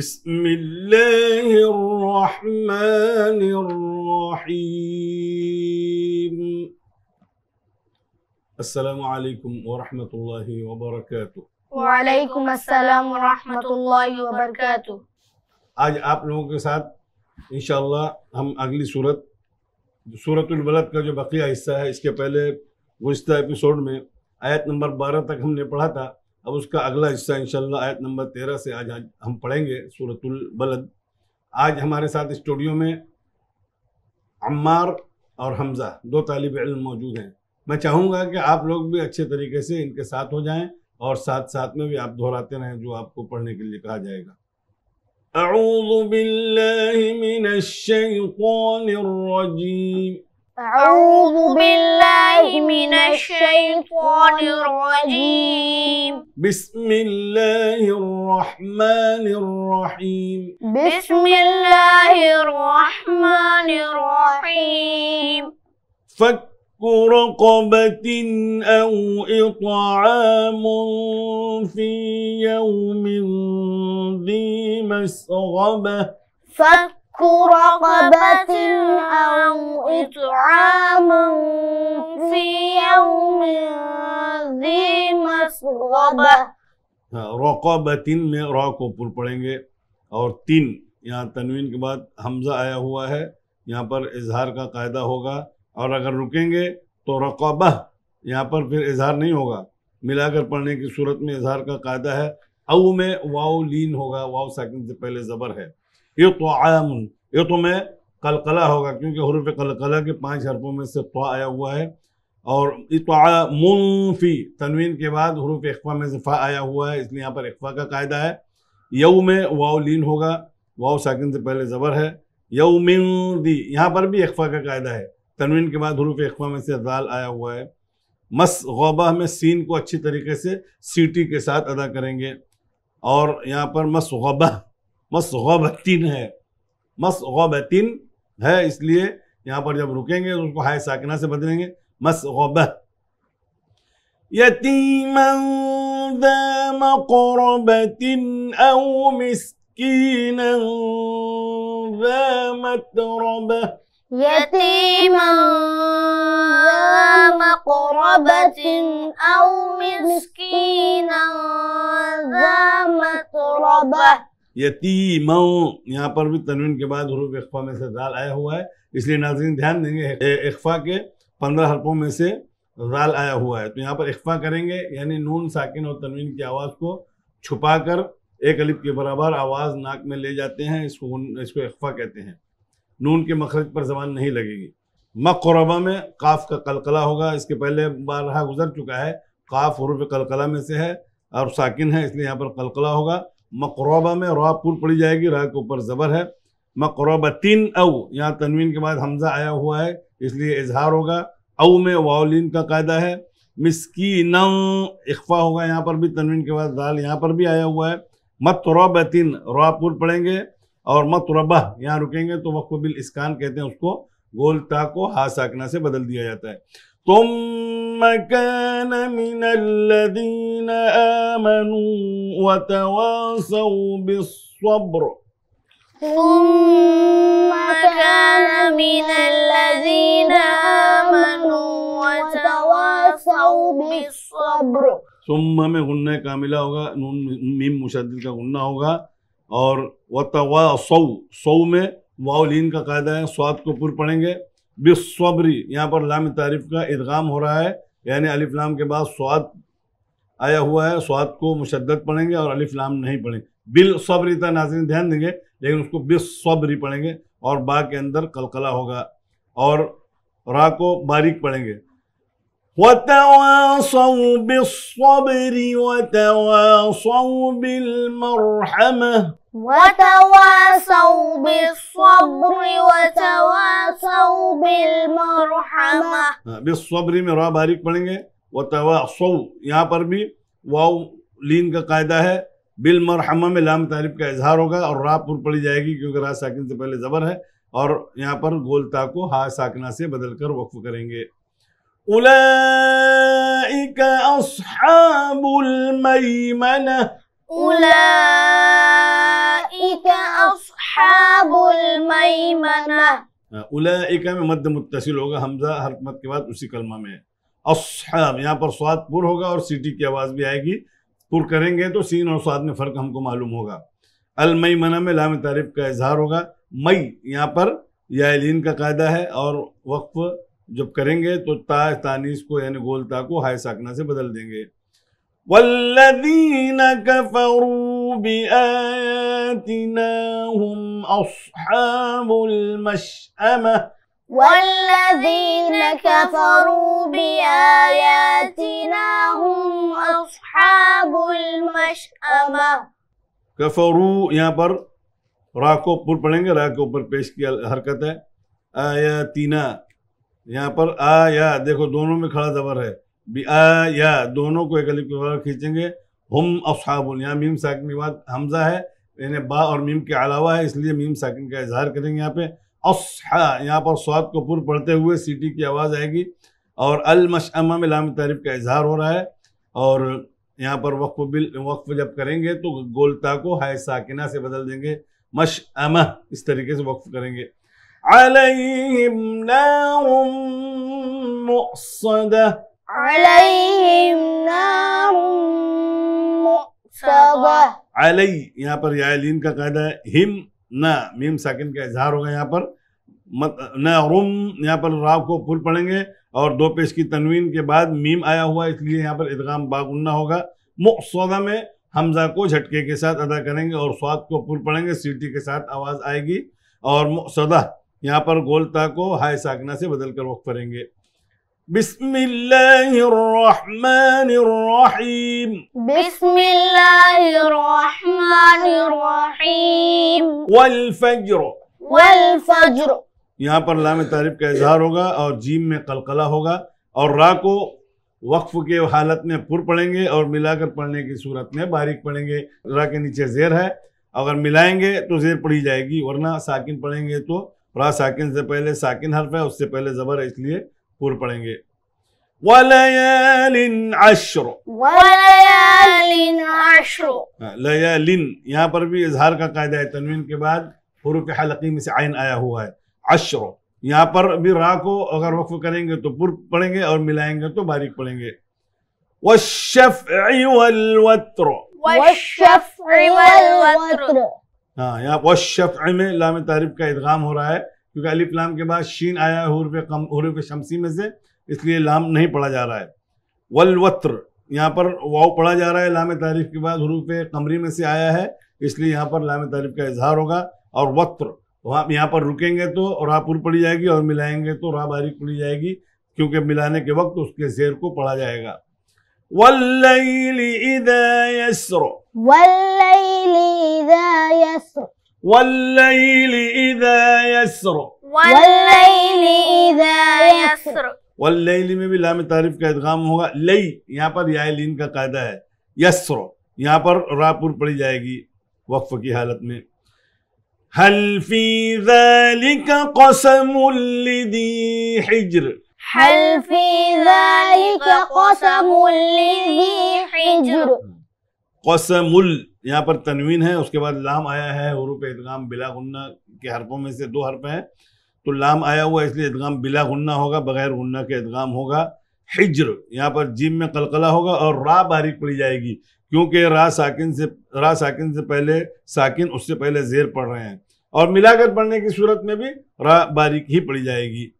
بسم الله الرحمن الرحيم السلام عليكم ورحمة الله وبركاته وعليكم السلام ورحمة الله وبركاته आज आप लोगों के साथ इंशाल्लाह हम अगली सूरत सूरतुल बलद का जो बकिया हिस्सा है इसके पहले गुज्तर एपिसोड में आयत नंबर 12 तक हमने पढ़ा था अब उसका अगला हिस्सा इंशाल्लाह आयत नंबर तेरह से आज हम पढ़ेंगे सूरतुल बलद आज हमारे साथ स्टूडियो में अम्मार और हमज़ा दो तालब इलम मौजूद हैं मैं चाहूँगा कि आप लोग भी अच्छे तरीके से इनके साथ हो जाएं और साथ साथ में भी आप दोहराते रहें जो आपको पढ़ने के लिए कहा जाएगा أعوذ بالله من الشيطان الرجيم أعوذ بالله من الشيطان الرجيم بسم الله الرحمن الرحيم بسم الله الرحمن الرحيم فك رقبة أو إطعام في يوم ذي مسغبة فك رقبة أو हाँ, में र को पुर पढ़ेंगे और तीन यहाँ तनवीन के बाद हमजा आया हुआ है यहाँ पर इजहार का कायदा होगा और अगर रुकेंगे तो रकबह यहाँ पर फिर इजहार नहीं होगा मिलाकर पढ़ने की सूरत में इजहार का कायदा है अऊ में वाव लीन होगा वाव साइकिल से पहले ज़बर है ये तो आयाम ये तो मैं कलकला होगा क्योंकि हरूफ कलकला के पांच हरफों में से तो आया हुआ है और तो मुनफी तनवीन के बाद हरूफ अखवा में फ़ा आया हुआ है इसलिए यहाँ पर अखवा का कायदा है यऊ में वाओ लीन होगा वाओ साकिन से पहले ज़बर है यऊ दी यहाँ पर भी अखवा का कायदा है तनवीन के बाद हरूफ अखवा में से दाल आया हुआ है मस गौबा में सीन को अच्छी तरीके से सीटी के साथ अदा करेंगे और यहाँ पर मस गौबा मसगबतिन है मसगबतिन है इसलिए यहाँ पर जब रुकेंगे तो उसको हाय साकना से बदलेंगे मसगब यतीमन ذا مقربة أو مسكينا ذا متربة يتيما ذا مقربة أو مسكينا ذا متربة यतीम यहाँ पर भी तनवीन के बाद हरूफ इख्फा में से दाल आया हुआ है इसलिए नाजरीन ध्यान देंगे इख्फा के पंद्रह हरफों में से दाल आया हुआ है तो यहाँ पर इख्फा करेंगे यानी नून साकिन और तनवीन की आवाज़ को छुपा कर एक अलिप के बराबर आवाज़ नाक में ले जाते हैं इसको इसको इख्फा कहते हैं नून के मखरज पर जबान नहीं लगेगी मकरबा में काफ का कलकला होगा इसके पहले बार रहा गुजर चुका है काफ हरूफ कलकला में से है और साकिन है इसलिए यहाँ पर कलकला होगा मकरबा में रवा पुर पड़ी जाएगी रा के ऊपर ज़बर है मकरबा तीन अव यहाँ तनवीन के बाद हमज़ा आया हुआ है इसलिए इजहार होगा अव में वाउलिन का कायदा है नव इकफा होगा यहाँ पर भी तनवीन के बाद दाल यहाँ पर भी आया हुआ है मतरबतिन रोपुर पढ़ेंगे और मतरबा यहाँ रुकेंगे तो वक्फ बिल इसकान कहते हैं उसको गोलता को हा साकना से बदल दिया जाता है ثم كان من الذين آمنوا وتواصوا بالصبر ثم كان من الذين آمنوا وتواصوا بالصبر ثم में गुन्ना कामिला होगा नून मीम मुशद्दिद का गुन्ना होगा और वतवासौ सौ में वाउलीन का कायदा है स्वाद को पुर पढ़ेंगे बेसब्री यहाँ पर लाम तारीफ का इदगाम हो रहा है यानी अलिफ लाम के बाद स्वाद आया हुआ है स्वाद को मुशद्दत पढ़ेंगे और अलिफ लाम नहीं पढ़ेंगे बिल सब्री तक नाजिन ध्यान देंगे लेकिन उसको बिसब्री पढ़ेंगे और बा के अंदर कलकला होगा और रा को बारीक पढ़ेंगे बिल وتواصوا بالصبر وتواصوا بالمرحمة हाँ, بالصبر में रॉ बारीक पढ़ेंगे वतवासौ यहाँ पर भी वाव लीन का कायदा है बिल मरहमा में लाम तारीफ का इजहार होगा और रा पुर पढ़ी जाएगी क्योंकि रा साकिन से पहले ज़बर है और यहाँ पर गोलता को हा साकना से बदल कर वक्फ करेंगे उलाइका अस्हाबुल मैमना उलाइका हाँ, में मध्य होगा हमजा हर मत के बाद उसी कलमा में अब यहाँ पर स्वाद पुर होगा और सीटी की आवाज़ भी आएगी पुर करेंगे तो सीन और स्वाद में फ़र्क हमको मालूम होगा अलमई मना में लाम तारीफ का इजहार होगा मई यहाँ पर यालीन का कायदा है और वक्फ जब करेंगे तो ता तानीस को यानी गोलता को हाय साकना से बदल देंगे والذين كفروا بآياتنا هم أصحاب المشأمة والذين كفروا بآياتنا هم أصحاب المشأمة كفروا यहाँ पर रा को ऊपर पढ़ेंगे रा के ऊपर पेश की हरकत है आयातीना यहाँ पर आया देखो दोनों में खड़ा जबर है या दोनों को एक खींचेंगे हम अफसाबुल यहाँ मीम साकिन के बाद हमजा है यानी बा और मीम के अलावा है इसलिए मीम साकिन का इजहार करेंगे यहाँ पे असहा यहाँ पर स्वाद को पुर पढ़ते हुए सीटी की आवाज़ आएगी और अलमशमा में लाम तारीफ का इजहार हो रहा है और यहाँ पर वक्फ बिल वक्फ जब करेंगे तो गोलता को हाय साकिना से बदल देंगे मश इस तरीके से वक्फ करेंगे अलम अलई यहाँ पर यालीन का कायदा है हिम न मीम साकिन का इजहार होगा यहाँ पर मत न रुम यहाँ पर राव को पुल पढ़ेंगे और दो पेश की तनवीन के बाद मीम आया हुआ इसलिए यहाँ पर इदगाम बागुन्ना होगा मुसौदा में हमजा को झटके के साथ अदा करेंगे और स्वाद को पुल पढ़ेंगे सीटी के साथ आवाज़ आएगी और मुसदा यहाँ पर गोलता को हाय साकना से बदल कर वक्त करेंगे بسم الله الرحمن الرحيم بسم الله الرحمن الرحيم والفجر والفجر यहाँ पर लाम तारीफ का इजहार होगा और जीम में कलकला होगा और रा को वक्फ के हालत में पुर पढ़ेंगे और मिलाकर पढ़ने की सूरत में बारीक पढ़ेंगे रा के नीचे जेर है अगर मिलाएंगे तो जेर पढ़ी जाएगी वरना साकिन पढ़ेंगे तो रा साकिन से पहले साकिन हर्फ है उससे पहले ज़बर है इसलिए पूर्व पढ़ेंगे वलयालिन अश्र वलयालिन अश्र लयालिन यहाँ पर भी इजहार का कायदा है तनवीन के बाद के हलकी में से आयन आया हुआ है अश्र यहाँ पर भी रा को अगर वक्फ करेंगे तो पुर पढ़ेंगे और मिलाएंगे तो बारीक पढ़ेंगे हाँ यहाँ वशफ में लाम तारीफ का इदगाम हो रहा है क्योंकि अलिफ लाम के बाद शीन आया है हुरफ कम हुरफ शमसी में से इसलिए लाम नहीं पढ़ा जा रहा है वलवत्र यहाँ पर वाव पढ़ा जा रहा है लाम तारीफ के बाद हरूफ कमरी में से आया है इसलिए यहाँ पर लाम तारीफ का इजहार होगा और वत्र वहाँ यहाँ पर रुकेंगे तो राहपुर पुर पड़ी जाएगी और मिलाएंगे तो रा बारीक पड़ी जाएगी क्योंकि मिलाने के वक्त उसके जेर को पढ़ा जाएगा वल्लैली इदा यस्र वल्लैली इदा यस्र والليل إذا يسر والليل إذا يسر والليل में भी लाम तारीफ का इदगाम होगा लई यहाँ पर या लीन का कायदा है यसर यहाँ पर रापुर पड़ी जाएगी वक्फ की हालत में هل في ذلك قسم لذي حجر هل في ذلك قسم لذي حجر قسم यहाँ पर तनवीन है उसके बाद लाम आया है हरूफ इदगाम बिला गुन्ना के हरफों में से दो हरफ हैं तो लाम आया हुआ इसलिए इदगाम बिला गुन्ना होगा बगैर गुन्ना के इदगाम होगा हिजर यहाँ पर जिम में कलकला होगा और रा बारीक पड़ी जाएगी क्योंकि रा साकिन से रा साकिन से पहले साकिन उससे पहले जेर पढ़ रहे हैं और मिलाकर पढ़ने की सूरत में भी रा बारीक ही पड़ी जाएगी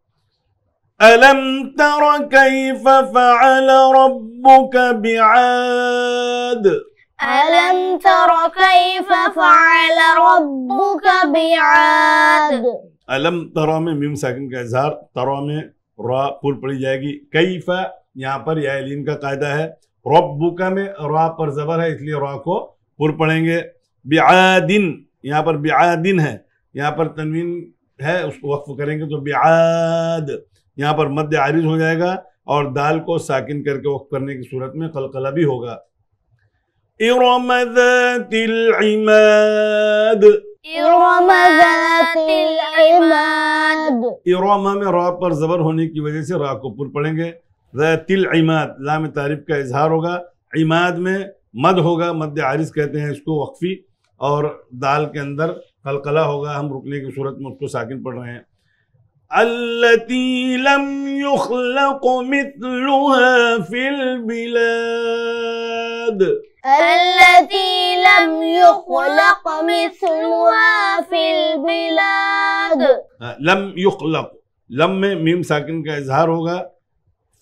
अलम तर कैफ फअल रब्बुक बिआद ألم تر كيف فعل ربك بعاد अलम तरा में म्यूम साकिन का इजहार तरा में रा पुल पड़ी जाएगी कैफा यहाँ पर यालीन का कायदा है रबुका में रा पर जबर है इसलिए रा को पुर पढ़ेंगे ब्यादिन यहाँ पर ब्यादिन है यहाँ पर तनवीन है उसको वक्फ करेंगे तो ब्याद यहाँ पर मध्य आरिज हो जाएगा और दाल को साकिन करके वक्फ करने की सूरत में कलकला भी होगा إرم ذات العماد إرم ذات العماد إرم में रा पर जबर होने की वजह से रा को पुर पढ़ेंगे जैतिल इमाद लाम तारीफ का इजहार होगा इमाद में मद होगा मद आरिस कहते हैं इसको वक्फी और दाल के अंदर कलकला होगा हम रुकने की सूरत में उसको साकिन पढ़ रहे हैं التي لم يخلق مثلها في البلاد التي لم يخلق مثلها في البلاد لم يخلق लम में मीम साकिन का इजहार होगा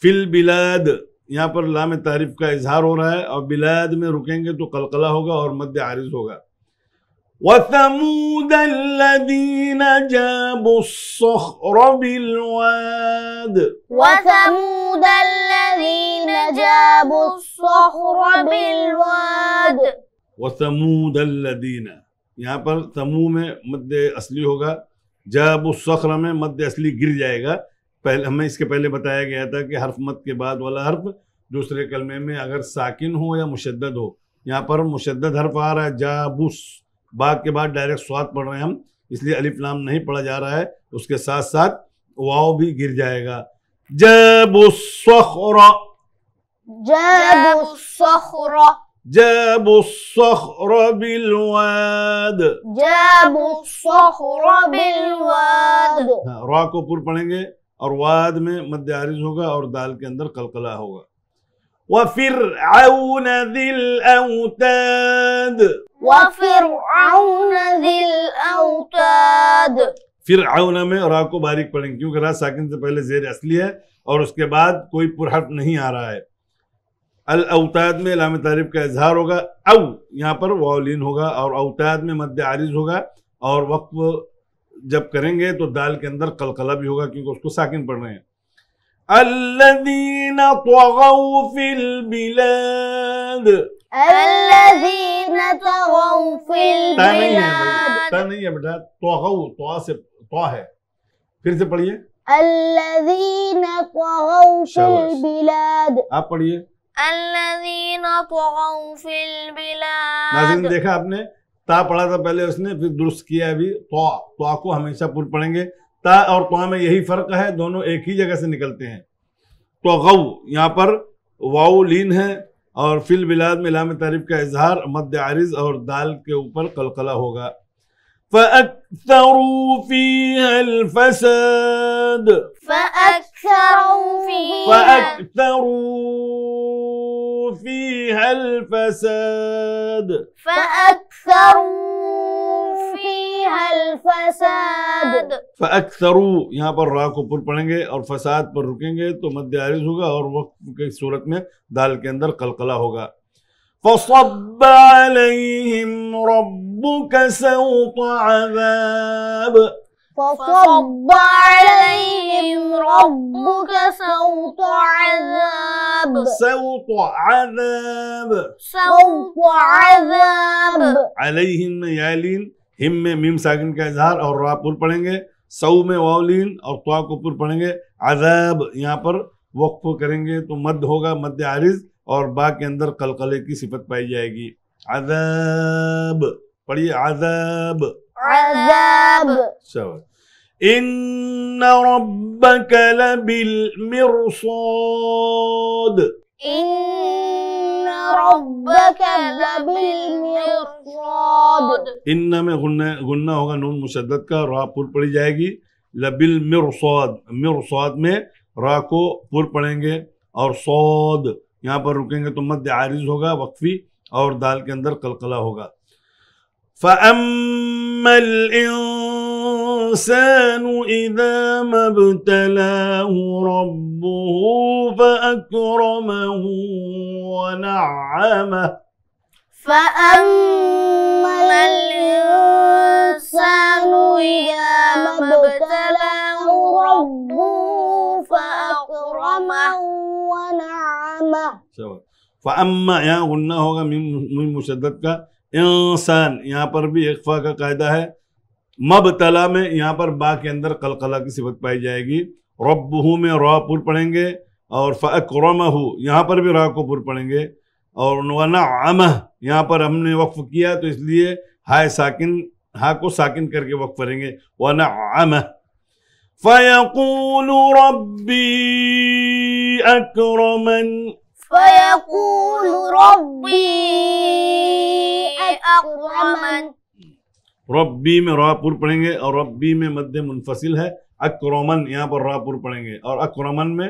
फिल बिलाद यहाँ पर लाम तारीफ का इजहार हो रहा है और बिलाद में रुकेंगे तो कलकला होगा और मध्य आरिज होगा وثمود الذين جابوا الصخر بالواد وثمود الذين جابوا الصخر بالواد وثمود الذين यहाँ पर समूह में मध्य असली होगा जब उस सख्र में मध्य असली गिर जाएगा पहले हमें इसके पहले बताया गया था कि हर्फ मत के बाद वाला हर्फ दूसरे कलमे में अगर साकिन हो या मुशद हो यहाँ पर मुशद हर्फ आ रहा है जाबुस बाग के बाद डायरेक्ट स्वाद पढ़ रहे हैं हम इसलिए अलिफ लाम नहीं पढ़ा जा रहा है उसके साथ साथ वाओ भी गिर जाएगा जब जब جابوا الصخر بالواد को पुर पढ़ेंगे और वाद में मध्य आरिज होगा और दाल के अंदर कलकला होगा वह फिर दिल औताद फिर आउना में और आपको बारीक पढ़ेंगे क्योंकि रात साकिन से पहले जेर असली है और उसके बाद कोई पुरहट नहीं आ रहा है अल अवताद में लाम तारीफ का इजहार होगा अव यहाँ पर वाउलिन होगा और अवताद में मध्य आरिज होगा और वक्फ जब करेंगे तो दाल के अंदर कलकला भी होगा क्योंकि उसको साकिन पढ़ रहे हैं अल्लदीना नहीं है ता नहीं है बेटा तो तो से तो फिर से पढ़िए الذين طغوا في البلاد आप पढ़िए الذين طغوا في البلاد नाजिन देखा आपने ता पढ़ा था पहले उसने फिर दुरुस्त किया अभी तो तो को हमेशा पूर्व पढ़ेंगे ता और तो में यही फर्क है दोनों एक ही जगह से निकलते हैं तो गऊ यहाँ पर वाऊ लीन है اور فی البلاد میں لام تعریف کا اظہار مد عارض اور دال کے اوپر قلقلہ ہوگا فَأَكْثَرُوا فِيهَا الْفَسَادِ فَأَكْثَرُوا فِيهَا فَأَكْثَرُوا فيها الفساد فأكثروا فيها الفساد فأكثروا यहाँ पर रा को पुर पढ़ेंगे और फसाद पर रुकेंगे तो मध्य आरिज होगा और वक्त की सूरत में दाल के अंदर कलकला होगा فصب عليهم ربك سوط عذاب فصب عليهم ربك سوط عذاب سوط عذاب سوط عذاب عليهم मीम साकिन का इजहार और रापुर पढ़ेंगे सऊ में वावलीन और त्वा को पढ़ेंगे अजाब यहाँ पर वक्फ करेंगे तो मध्य होगा मध्य आरिज और बा के अंदर कलकले की सिफत पाई जाएगी अजाब पढ़िए अजाब عذاب سواء إن ربك لبالمرصاد إن ربك لبالمرصاد إن में गुन्ना गुन्ना होगा नून मुशद्दत का रा पुर पड़ी जाएगी लबिल मिरसौद मिरसौद में रा को पुर पड़ेंगे और सौद यहाँ पर रुकेंगे तो मध्य आरिज होगा वक्फी और दाल के अंदर कलकला होगा فأما الإنسان إذا ما ابتلاه ربه فأكرمه ونعمه فأما الإنسان إذا ما ابتلاه ربه فأكرمه ونعمه فأما يا قلنا هو من مشددك इंसान यहाँ पर भी अखफा का कायदा है मब तला में यहाँ पर बा के अंदर कलकला की सिफत पाई जाएगी हु में रापुर पढ़ेंगे और हो यहाँ पर भी पुर पढ़ेंगे और वना आम यहाँ पर हमने वक्फ़ किया तो इसलिए हाय साकिन हा को साकिन करके वक्फ करेंगे वन आम फ़यकूल रब्बी अक्रमन فيقول ربي أكرمن रब्बी में रापुर पढ़ेंगे और रब्बी में मध्य मुनफसिल है अक्रमन यहाँ पर रापुर पढ़ेंगे और अक्रमन में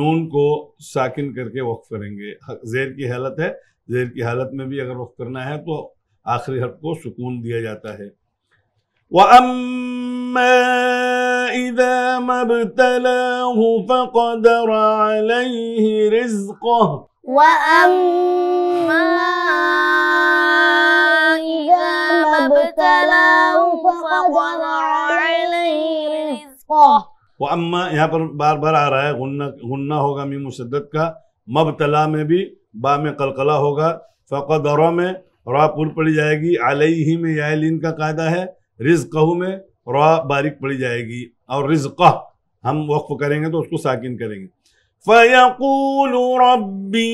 नून को साकिन करके वक्फ करेंगे जेर की हालत है जेर की हालत में भी अगर वक्फ करना है तो आखिरी हर्फ को सुकून दिया जाता है وأما إذا ما ابتلاه فقدر عليه رزقه وأما إذا ما ابتلاه فقدر عليه رزقه وأما यहाँ पर बार बार आ रहा है गुन्ना गुन्ना होगा मी मुशद्दत का मबतला में भी बा में कलकला होगा फ़कदरा में रा पुर पड़ी जाएगी अलई ही में यालिन का कायदा है रिजकहू में रॉ बारिक पड़ी जाएगी और कह हम वक्फ करेंगे तो उसको साकिन करेंगे फयकूल रब्बी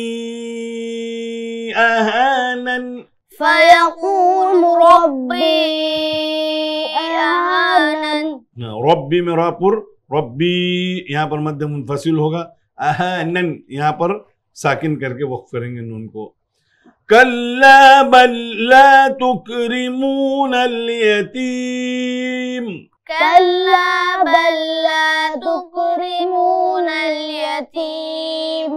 अहानन फयकूल रब्बी हाँ, रब्बी में रापुर रब्बी यहाँ पर मध्य मुनफसिल होगा अहनन यहाँ पर साकिन करके वक्फ करेंगे नून को كلا بل لا تكرمون اليتيم كلا بل لا تكرمون اليتيم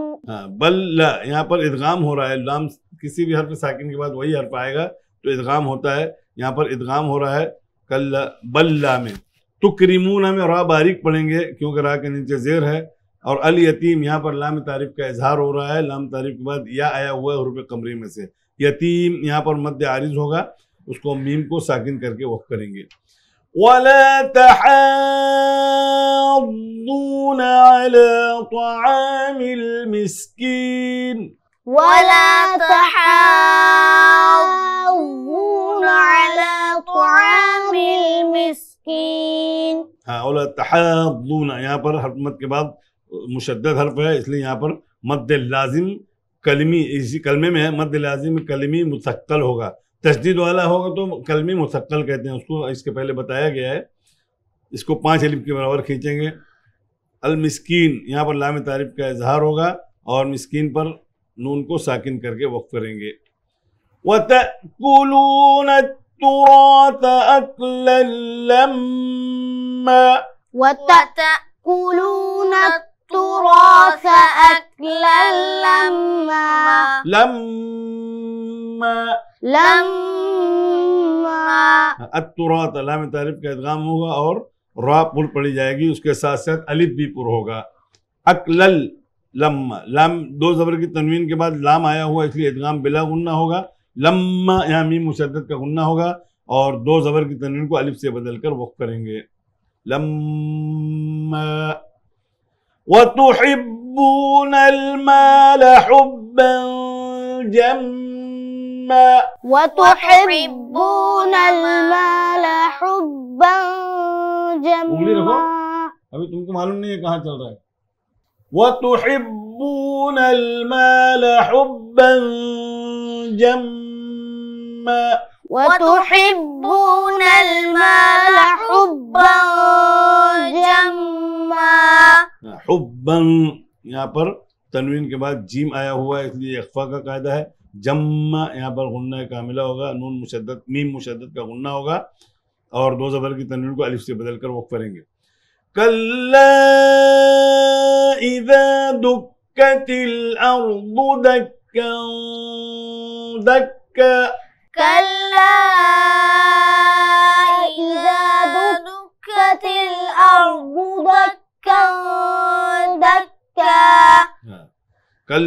بل हाँ, لا यहाँ पर इदगाम हो रहा है लाम किसी भी हर्फ साकिन के बाद वही हर्फ आएगा तो इदगाम होता है यहाँ पर इदगाम हो रहा है कल बल्ला में तो क्रिमूना में रा बारीक पढ़ेंगे क्योंकि रा के नीचे जेर है और अल यतीम यहाँ पर लाम तारीफ का इजहार हो रहा है लाम तारीफ के बाद या आया हुआ है हरूप में से यतीम यहाँ पर मध्य आरिज होगा उसको मीम को साकिन करके वक्त करेंगे हाँ यहाँ पर हरमत के बाद मुशद हर्फ है इसलिए यहाँ पर मद लाजिम कलमी इसी कलमे में है मद लाजिम कलमी मुसक्ल होगा तशदीद वाला होगा तो कलमी मुसक्ल कहते हैं उसको इसके पहले बताया गया है इसको पाँच अलिफ के बराबर खींचेंगे अलमस्किन यहाँ पर लाम तारीफ का इजहार होगा और मस्किन पर नून को साकिन करके वक्फ करेंगे وتأكلون التراث أكلا لما لما لما التراث लाम तारीफ का इदगाम होगा और रा पुल पड़ी जाएगी उसके साथ साथ अलिफ भी पुर होगा अकलल लम लाम दो जबर की तनवीन के बाद लाम आया हुआ इसलिए इदगाम बिला गुन्ना होगा लम्मा यहाँ मीम मुशद्दत का गुन्ना होगा और दो जबर की तनवीन को अलिफ से बदल कर वक्फ करेंगे लम्मा وتحبون المال حبا جما وتحبون المال حبا جما अभी तुमको मालूम नहीं है कहाँ चल रहा है وتحبون المال حبا جما وتحبون المال حبا جما हाँ, हुब्बन यहाँ पर तनवीन के बाद जीम आया हुआ है इसलिए अखफा का कायदा है जम्मा यहाँ पर गुन्ना कामिला होगा नून मुशद्दत मीम मुशद्दत का गुन्ना होगा और दो जबर की तनवीन को अलिफ से बदल कर वक्फ करेंगे कल कल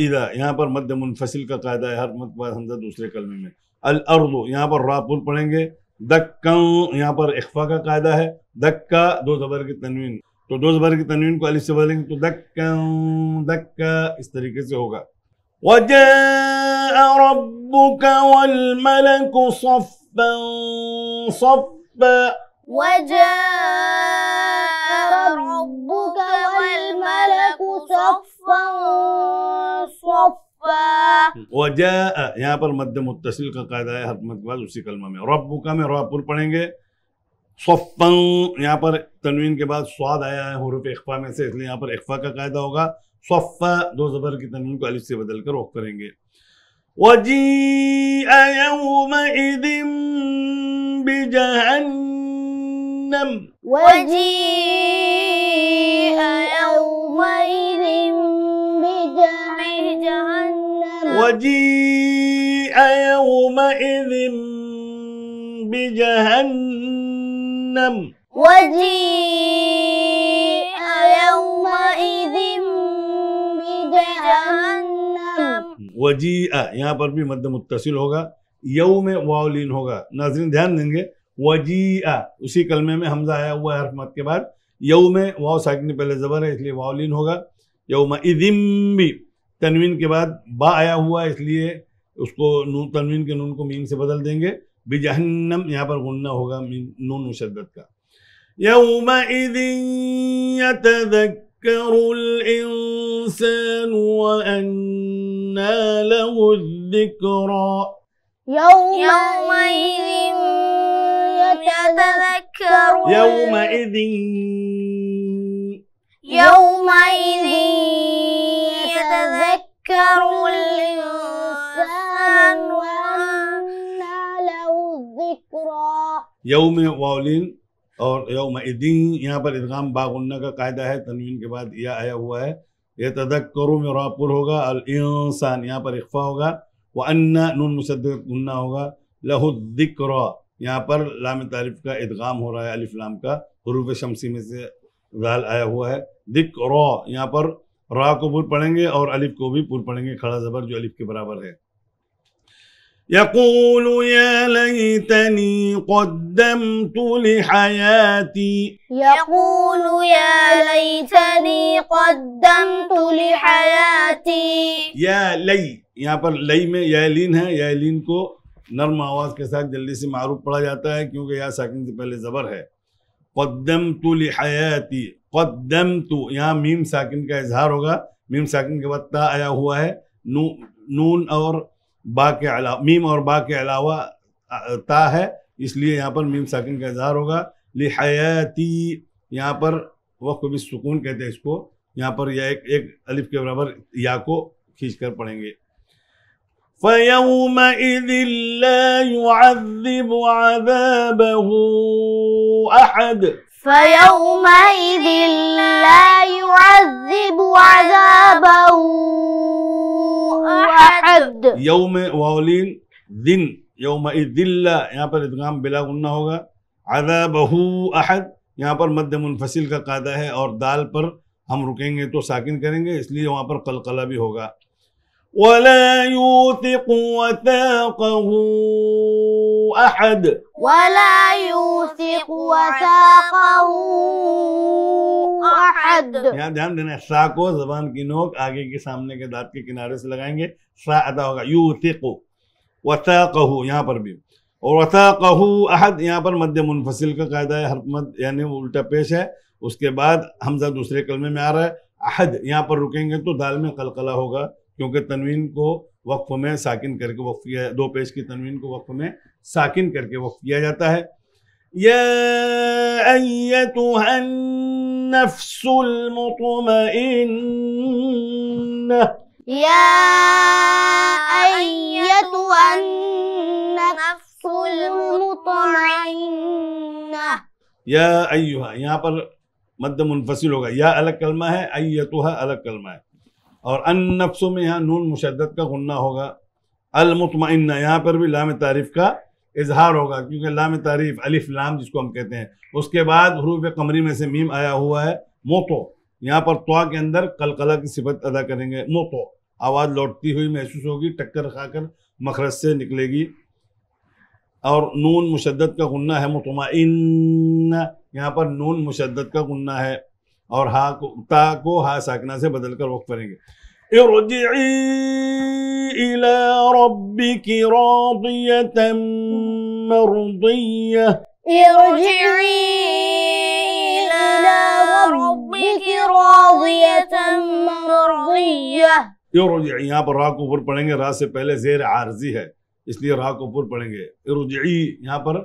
इदा यहाँ पर मध्य मुनफसिल का कायदा है हर मत बाद हमजा दूसरे कलमे में अल अर्दो यहाँ पर रापुल पढ़ेंगे दक्का यहाँ पर इख्फा का कायदा है दक्का दो जबर की तनवीन तो दो जबर की तनवीन को अली से बोलेंगे तो दक्का दक्का इस तरीके से होगा वजह रब्बुक हम्म। यहाँ पर मध्य मुतसिल का कायदा है हरमत के बाद उसी कलमा में रब का में रबपुर पढ़ेंगे सफ़न यहाँ पर तनवीन के बाद स्वाद आया है हरूफ इख्फा में से इसलिए यहाँ पर इख्फा का कायदा होगा सफ़ दो ज़बर की तनवीन को अलिफ से बदल कर रोक करेंगे वजी وجيء يومئذ بجهنم وجيء يومئذ بجهنم वजी यहाँ पर भी मध्य मुत्तसिल होगा यऊ में वावलीन होगा नाजरीन ध्यान देंगे वजी उसी कलमे में हमजा आया हुआ है हरफमत के बाद यऊ में वाव साकिन पहले जबर है इसलिए वावलीन होगा यऊ में इदिम भी तनवीन के बाद बा आया हुआ इसलिए उसको नून तनवीन के नून को मीम से बदल देंगे बिजहन्नम यहाँ पर गुन्ना होगा नून मुशद्दत का यौम यौम यौम يذكر الإنسان وأنى له الذكرى और यौम इदिन यहाँ पर इदगाम बागुन्ना का कायदा है तनवीन के बाद यह आया हुआ है यह तदक करो में रापुर होगा अल इंसान यहाँ पर इख्फा होगा व अन्ना नून मुसद गुन्ना होगा लहुद्दिक्र यहाँ पर लाम तारीफ का इदगाम हो रहा है लाम का हरूफ शमसी में से जाल आया हुआ है दिक रॉ यहाँ पर रा को पूर्व पढ़ेंगे और अलिफ को भी पूर्व पढ़ेंगे खड़ा ज़बर जो अलिफ के बराबर है قدمت لحياتي يقول يا ليتني قدمت لحياتي लई यहाँ पर लई में या लीन है या लीन को नर्म आवाज़ के साथ जल्दी से मारूफ पढ़ा जाता है क्योंकि यह साकिन से पहले ज़बर है कदम तो लिहायाती कदम तो यहाँ मीम साकिन का इजहार होगा मीम साकिन के बाद ता आया हुआ है नू, नून और बा के अलावा मीम और बा के अलावा ता है इसलिए यहाँ पर मीम साकिन का इजहार होगा लिहायाती यहाँ पर वक्त भी सुकून कहते हैं इसको यहाँ पर यह एक, एक अलिफ के बराबर या को खींच कर पढ़ेंगे فيومئذ لا يعذب عذابه أحد فيومئذ لا يعذب عذابه أحد يوم وولين ذن يومئذ لا يعني بل إدغام بلا قلنا هوگا عذابه أحد یہاں پر مد منفصل کا قادہ ہے اور دال پر ہم رکیں گے تو ساکن کریں گے اس لیے وہاں پر قلقلہ بھی ہوگا ولا يوثق وثاقه أحد ولا يوثق وثاقه यहाँ ध्यान देना सा को जबान की नोक आगे के सामने के दांत के किनारे से लगाएंगे सा अदा होगा यू यूथिक वथाकहू यहाँ पर भी और वथाकहू अहद यहाँ पर मध्य मुनफसिल का कायदा है हर यानी उल्टा पेश है उसके बाद हमजा दूसरे कलमे में आ रहा है अहद यहाँ पर रुकेंगे तो दाल में कलकला होगा क्योंकि तनवीन को वक्फ में साकिन करके वक्फ किया दो पेश की तनवीन को वक्फ में साकिन करके वक्फ किया जाता है या या अयुहा यहाँ पर मद्द मुनफसिल होगा या अलग कलमा है अयतुहा अलग कलमा है और अन नफ्सों में यहाँ नून मुशद्दत का गुन्ना होगा अलमुतमिन यहाँ पर भी लाम तारीफ़ का इजहार होगा क्योंकि लाम तारीफ अलिफ लाम जिसको हम कहते हैं उसके बाद हरूब कमरी में से मीम आया हुआ है मोतो यहाँ पर तो के अंदर कलकला की सिफत अदा करेंगे मोतो आवाज़ लौटती हुई महसूस होगी टक्कर खाकर मखरज से निकलेगी और नून मुशद्दत का गुन्ना है मतमा यहाँ पर नून मुशद्दत का गुन्ना है और हा को ता को हा साकना से बदल कर वक्त करेंगे यहाँ पर राह को पढ़ेंगे राह से पहले जेर आरजी है इसलिए राह को ऊपर पढ़ेंगे यहाँ पर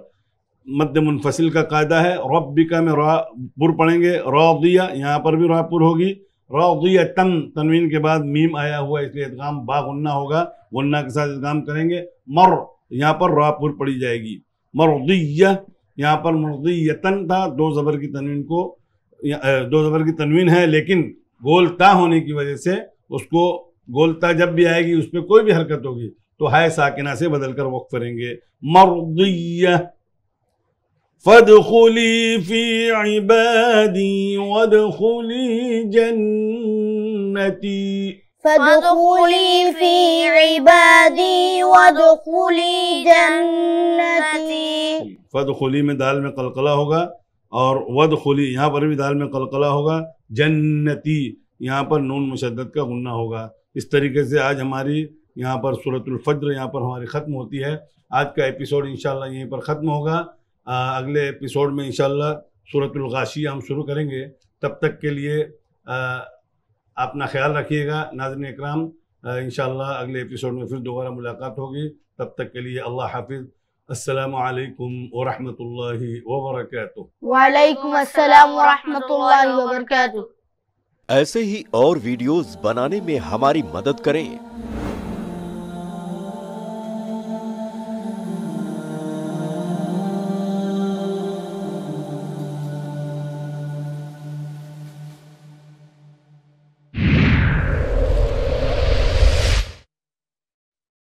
मद मुनफसिल का कायदा है रबिका में रापुर पढ़ेंगे रौदिया यहाँ पर भी रापुर होगी रौदिया तन तनवीन के बाद मीम आया हुआ इसलिए इतकाम बा होगा गुन्ना के साथ इतकाम करेंगे मर यहाँ पर रापुर पढ़ी जाएगी मरदिया यहाँ पर मरदियतन था दो ज़बर की तनवीन को दो ज़बर की तनवीन है लेकिन गोलता होने की वजह से उसको गोलता जब भी आएगी उस पर कोई भी हरकत होगी तो हाय साकिना से बदल कर वक्त करेंगे मरदिया فادخلي في عبادي وادخلي جنتي فادخلي في عبادي وادخلي جنتي फदखुली में दाल में कलकला होगा और वदखुली यहाँ पर भी दाल में कलकला होगा जन्नती यहाँ पर नून मुशद्दत का गुन्ना होगा इस तरीके से आज हमारी यहाँ पर सूरतुल्फ़ज्र यहाँ पर हमारी ख़त्म होती है आज का एपिसोड इन यहीं पर ख़त्म होगा अगले एपिसोड में इंशाल्लाह सूरतुलगाशिया हम शुरू करेंगे तब तक के लिए अपना ख्याल रखिएगा नाजन इक्राम इंशाल्लाह अगले एपिसोड में फिर दोबारा मुलाकात होगी तब तक के लिए अल्लाह हाफिज़ السلام عليكم ورحمة الله وبركاته وعليكم السلام ورحمة الله وبركاته ऐसे ही और वीडियोस बनाने में हमारी मदद करें